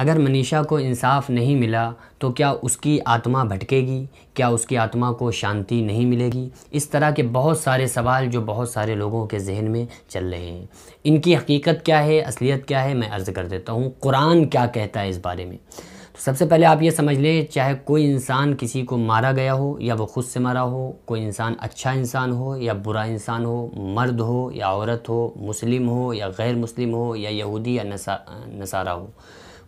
अगर मनीषा को इंसाफ नहीं मिला तो क्या उसकी आत्मा भटकेगी क्या उसकी आत्मा को शांति नहीं मिलेगी इस तरह के बहुत सारे सवाल जो बहुत सारे लोगों के जहन में चल रहे हैं इनकी हकीकत क्या है असलियत क्या है मैं अर्ज़ कर देता हूँ कुरान क्या कहता है इस बारे में तो सबसे पहले आप ये समझ लें चाहे कोई इंसान किसी को मारा गया हो या वो खुद से मारा हो कोई इंसान अच्छा इंसान हो या बुरा इंसान हो मर्द हो या औरत हो मुस्लिम हो या गैर मुस्लिम हो या यहूदी या नसा नसारा हो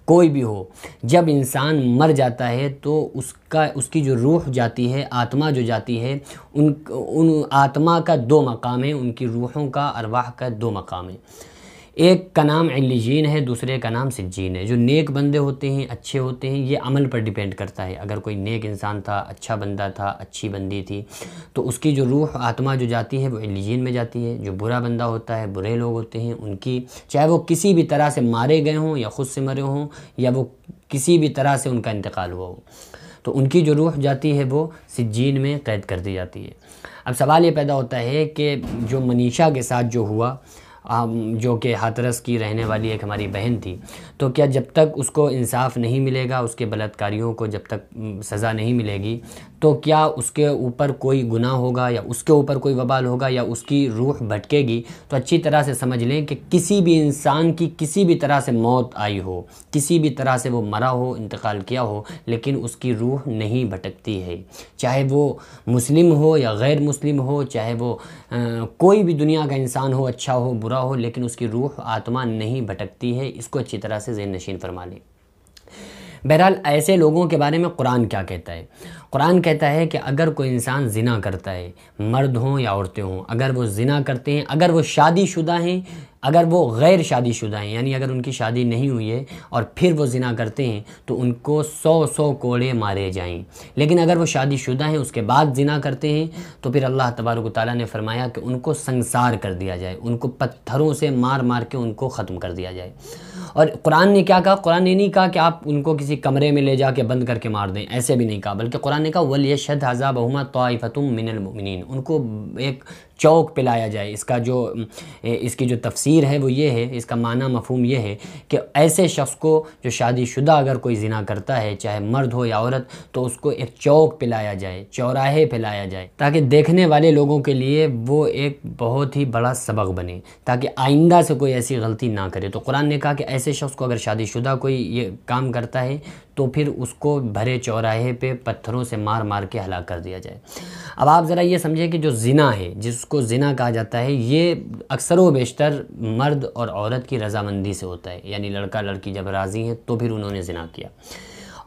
कोई भी हो जब इंसान मर जाता है तो उसका उसकी जो रूह जाती है आत्मा जो जाती है उन उन आत्मा का दो मकाम है उनकी रूहों का अरवाह का दो मकाम है एक का नाम एलिजीन है दूसरे का नाम सिज्जीन है जो नेक बंदे होते हैं अच्छे होते हैं ये अमल पर डिपेंड करता है अगर कोई नेक इंसान था अच्छा बंदा था अच्छी बंदी थी तो उसकी जो रूह आत्मा जो जाती है वो एलिजीन में जाती है जो बुरा बंदा होता है बुरे लोग होते हैं उनकी चाहे वो किसी भी तरह से मारे गए हों या ख़ुद से मरे हों या वो किसी भी तरह से उनका इंतकाल हुआ हो तो उनकी जो रूह जाती है वो सिज्जीन में कैद कर दी जाती है अब सवाल ये पैदा होता है कि जो मनीषा के साथ जो हुआ जो कि हाथरस की रहने वाली एक हमारी बहन थी तो क्या जब तक उसको इंसाफ नहीं मिलेगा उसके बलात्कारियों को जब तक सज़ा नहीं मिलेगी तो क्या उसके ऊपर कोई गुनाह होगा या उसके ऊपर कोई वबाल होगा या उसकी रूह भटकेगी तो अच्छी तरह से समझ लें कि किसी भी इंसान की किसी भी तरह से मौत आई हो किसी भी तरह से वो मरा हो इंतकाल किया हो लेकिन उसकी रूह नहीं भटकती है चाहे वो मुस्लिम हो या गैर मुस्लिम हो चाहे वो आ, कोई भी दुनिया का इंसान हो अच्छा हो बुरा हो लेकिन उसकी रूह आत्मा नहीं भटकती है इसको अच्छी तरह से जहन नशीन फरमा लें बहरहाल ऐसे लोगों के बारे में कुरान क्या कहता है कुरान कहता है कि अगर कोई इंसान ज़िना करता है मर्द हों या औरतें हों अगर वो ज़िना करते हैं अगर वो शादीशुदा हैं अगर वो गैर शादी शुदा हैं यानी अगर उनकी शादी नहीं हुई है और फिर वो जिना करते हैं तो उनको सौ सौ कोड़े मारे जाएं लेकिन अगर वो शादी शुदा हैं उसके बाद जिना करते हैं तो फिर अल्लाह तबारक ताली ने फरमाया कि उनको संसार कर दिया जाए उनको पत्थरों से मार मार के उनको ख़त्म कर दिया जाए और कुरान ने क्या कहा कुरान ने नहीं कहा कि आप उनको किसी कमरे में ले जा के बंद करके मार दें ऐसे भी नहीं कहा बल्कि कुरान ने कहा वलिय शद हज़ा बहुमा तोफ़तुम मिनलमिन उनको एक चौक पिलाया जाए इसका जो इसकी जो तफसी तफसीर है वो ये है इसका माना मफहम यह है कि ऐसे शख्स को जो शादीशुदा अगर कोई ज़िना करता है चाहे मर्द हो या औरत तो उसको एक चौक पिलाया जाए चौराहे पिलाया जाए ताकि देखने वाले लोगों के लिए वो एक बहुत ही बड़ा सबक बने ताकि आइंदा से कोई ऐसी गलती ना करे तो कुरान ने कहा कि ऐसे शख्स को अगर शादीशुदा कोई ये काम करता है तो फिर उसको भरे चौराहे पे पत्थरों से मार मार के हला कर दिया जाए अब आप ज़रा ये समझें कि जो जिना है जिसको जिना कहा जाता है ये अक्सर व बेशतर मर्द और औरत की रजामंदी से होता है यानी लड़का लड़की जब राज़ी हैं तो फिर उन्होंने जिना किया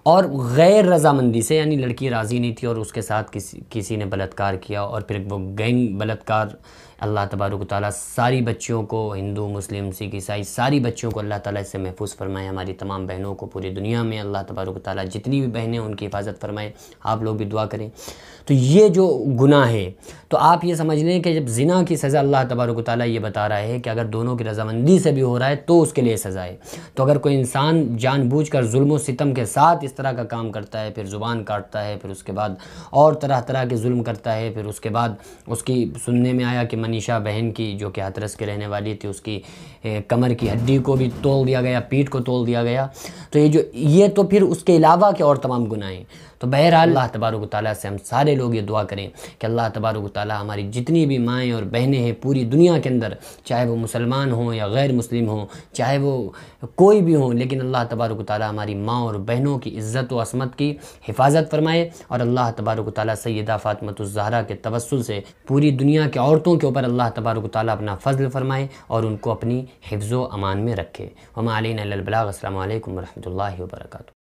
और गैर रजामंदी से यानी लड़की राज़ी नहीं थी और उसके साथ किसी किसी ने बलात्कार किया और फिर वो गैंग बलात्कार अल्लाह तबारक ताली सारी बच्चियों को हिंदू मुस्लिम सिख ईसाई सारी बच्चियों को अल्लाह ताली से महफूज फरमाए हमारी तमाम बहनों को पूरी दुनिया में अल्लाह तबारक ताली जितनी भी बहनें उनकी हिफाजत फरमाए आप लोग भी दुआ करें तो ये जो गुनाह है तो आप ये समझ लें कि जब जिना की सज़ा अल्लाह तबारक ताली ये बता रहा है कि अगर दोनों की रजामंदी से भी हो रहा है तो उसके लिए सज़ा है तो अगर कोई इंसान जानबूझ कर म सितम के साथ इस तरह का काम करता है फिर ज़ुबान काटता है फिर उसके बाद और तरह तरह के जुल्म करता है फिर उसके बाद उसकी सुनने में आया कि मनीषा बहन की जो कि हथरस के रहने वाली थी उसकी कमर की हड्डी को भी तोड़ दिया गया पीठ को तोड़ दिया गया तो ये जो ये तो फिर उसके अलावा के और तमाम गुनाहें तो बहरहाल अल्लाह तबारक ताली से हम सारे लोग ये दुआ करें कि अल्लाह तबारक ताला हमारी जितनी भी माएँ और बहनें हैं पूरी दुनिया के अंदर चाहे वो मुसलमान हों या गैर मुस्लिम हों चाहे वो कोई भी हों लेकिन अल्लाह तबारक ताली हमारी माँ और बहनों की इज़्ज़त व असमत की हिफाजत फरमाए और अल्लाह तबारक ताली सैदा फ़ातमतज़हरा के तवसल से पूरी दुनिया के औरतों के ऊपर अल्लाह तबारक ताली अपना फ़जल फ़रमाए और उनको अपनी हिफ्ज़ो अमान में रखे हम आलिन बलाग असल वरहमल